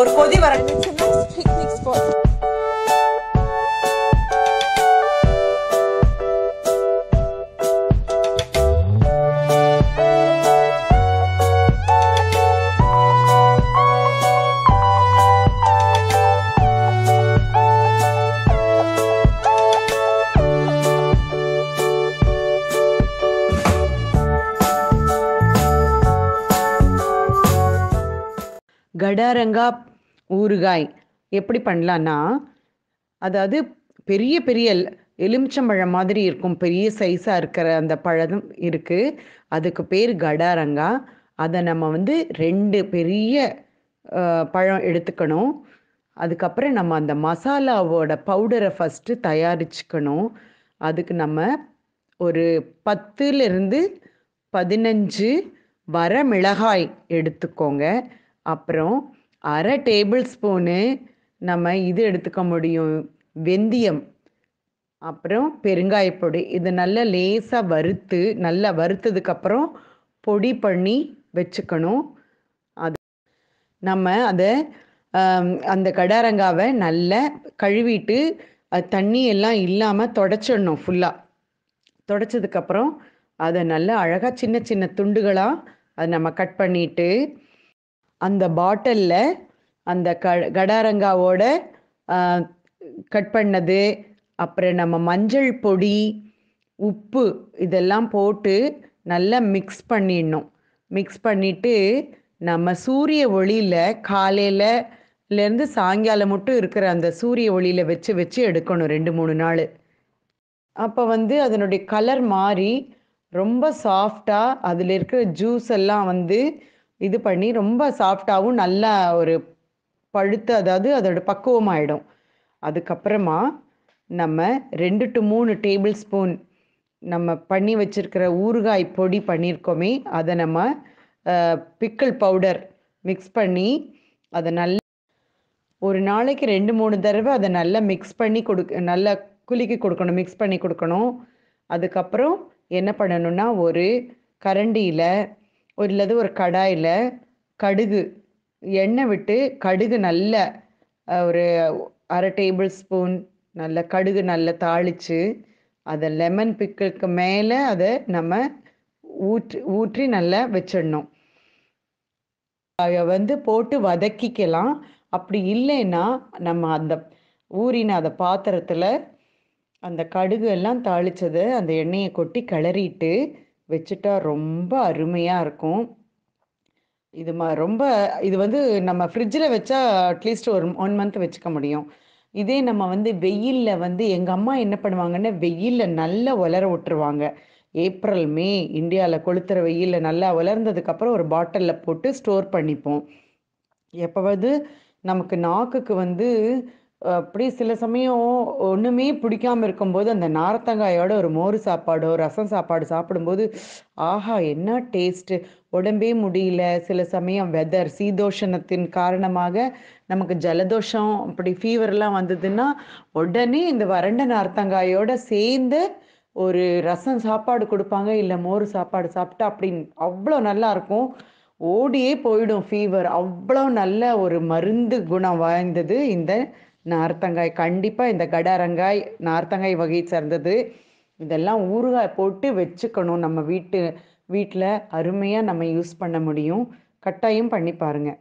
ஒரு கொதி வர பிக்னிக் ஸ்பாட் ಗಡರಂಗ ஊறுகாய் எப்படி பண்ணலான்னா அதாவது பெரிய பெரிய எலுமிச்சம்பழம் மாதிரி இருக்கும் பெரிய சைஸாக இருக்கிற அந்த பழம் இருக்குது அதுக்கு பேர் கடாரங்கா அதை நம்ம வந்து ரெண்டு பெரிய பழம் எடுத்துக்கணும் அதுக்கப்புறம் நம்ம அந்த மசாலாவோட பவுடரை ஃபஸ்ட்டு தயாரிச்சுக்கணும் அதுக்கு நம்ம ஒரு பத்துலேருந்து பதினஞ்சு வர மிளகாய் எடுத்துக்கோங்க அப்புறம் அரை டேபிள் ஸ்பூனு நம்ம இது எடுத்துக்க முடியும் வெந்தயம் அப்புறம் பெருங்காய பொடி இது நல்லா லேசாக வறுத்து நல்லா வறுத்ததுக்கப்புறம் பொடி பண்ணி வச்சுக்கணும் அது நம்ம அதை அந்த கடாரங்காவை நல்லா கழுவிட்டு தண்ணி எல்லாம் இல்லாமல் தொடச்சிடணும் ஃபுல்லாக தொடச்சதுக்கப்புறம் அதை நல்லா அழகாக சின்ன சின்ன துண்டுகளாக அதை நம்ம கட் பண்ணிவிட்டு அந்த பாட்டிலில் அந்த க கடாரங்காவோட கட் பண்ணது அப்புறம் நம்ம மஞ்சள் பொடி உப்பு இதெல்லாம் போட்டு நல்லா மிக்ஸ் பண்ணிடணும் மிக்ஸ் பண்ணிவிட்டு நம்ம சூரிய ஒளியில் காலையிலலேருந்து சாயங்காலம் மட்டும் இருக்கிற அந்த சூரிய ஒளியில் வச்சு வச்சு எடுக்கணும் ரெண்டு மூணு நாள் அப்போ வந்து அதனுடைய கலர் மாறி ரொம்ப சாஃப்டாக அதில் இருக்கிற ஜூஸ் எல்லாம் வந்து இது பண்ணி ரொம்ப சாஃப்டாகவும் நல்லா ஒரு பழுத்து அதாவது அதோட ஆகிடும் அதுக்கப்புறமா நம்ம ரெண்டு டு மூணு டேபிள் ஸ்பூன் நம்ம பண்ணி வச்சுருக்கிற ஊறுகாய் பொடி பண்ணியிருக்கோமே அதை நம்ம பிக்கிள் பவுடர் மிக்ஸ் பண்ணி அதை நல்லா ஒரு நாளைக்கு ரெண்டு மூணு தடவை அதை நல்லா மிக்ஸ் பண்ணி கொடு நல்லா குலுக்கி கொடுக்கணும் மிக்ஸ் பண்ணி கொடுக்கணும் அதுக்கப்புறம் என்ன பண்ணணும்னா ஒரு கரண்டியில் ஒரு இல்லது ஒரு கடாயில் கடுகு எண்ணெய் விட்டு கடுகு நல்ல ஒரு அரை டேபிள் ஸ்பூன் நல்ல கடுகு நல்லா தாளித்து அதை லெமன் பிக்கிளுக்கு மேலே அதை நம்ம ஊற்றி ஊற்றி நல்லா வச்சிடணும் வந்து போட்டு வதக்கிக்கலாம் அப்படி இல்லைன்னா நம்ம அந்த ஊறின அந்த பாத்திரத்தில் அந்த கடுகு எல்லாம் தாளித்ததை அந்த எண்ணெயை கொட்டி கிளறிட்டு வச்சுட்டா ரொம்ப அருமையாக இருக்கும் இது மா ரொம்ப இது வந்து நம்ம ஃப்ரிட்ஜில் வச்சா அட்லீஸ்ட் ஒரு ஒன் மந்த் வச்சுக்க முடியும் இதே நம்ம வந்து வெயிலில் வந்து எங்கள் அம்மா என்ன பண்ணுவாங்கன்னா வெயிலில் நல்லா உலர விட்டுருவாங்க ஏப்ரல் மே இந்தியாவில் கொளுத்துற வெயிலில் நல்லா வளர்ந்ததுக்கப்புறம் ஒரு பாட்டிலில் போட்டு ஸ்டோர் பண்ணிப்போம் எப்போவது நமக்கு நாக்குக்கு வந்து அப்படி சில சமயம் ஒன்றுமே பிடிக்காமல் இருக்கும்போது அந்த நாரத்தங்காயோட ஒரு மோர் சாப்பாடோ ரசம் சாப்பாடு சாப்பிடும்போது ஆஹா என்ன டேஸ்ட்டு உடம்பே முடியல சில சமயம் வெதர் சீதோஷணத்தின் காரணமாக நமக்கு ஜலதோஷம் அப்படி ஃபீவர்லாம் வந்ததுன்னா உடனே இந்த வறண்ட நார்த்தங்காயோட சேர்ந்து ஒரு ரசம் சாப்பாடு கொடுப்பாங்க இல்லை மோர் சாப்பாடு சாப்பிட்டா அப்படின்னு அவ்வளோ நல்லா இருக்கும் ஓடியே போயிடும் ஃபீவர் அவ்வளோ நல்ல ஒரு மருந்து குணம் வாய்ந்தது இந்த நார்த்தங்காய் கண்டிப்பாக இந்த கடரங்காய் நார்த்தங்காய் வகை சேர்ந்தது இதெல்லாம் ஊறுகாய் போட்டு வச்சுக்கணும் நம்ம வீட்டு வீட்டில் அருமையாக நம்ம யூஸ் பண்ண முடியும் கட்டாயம் பண்ணி பாருங்கள்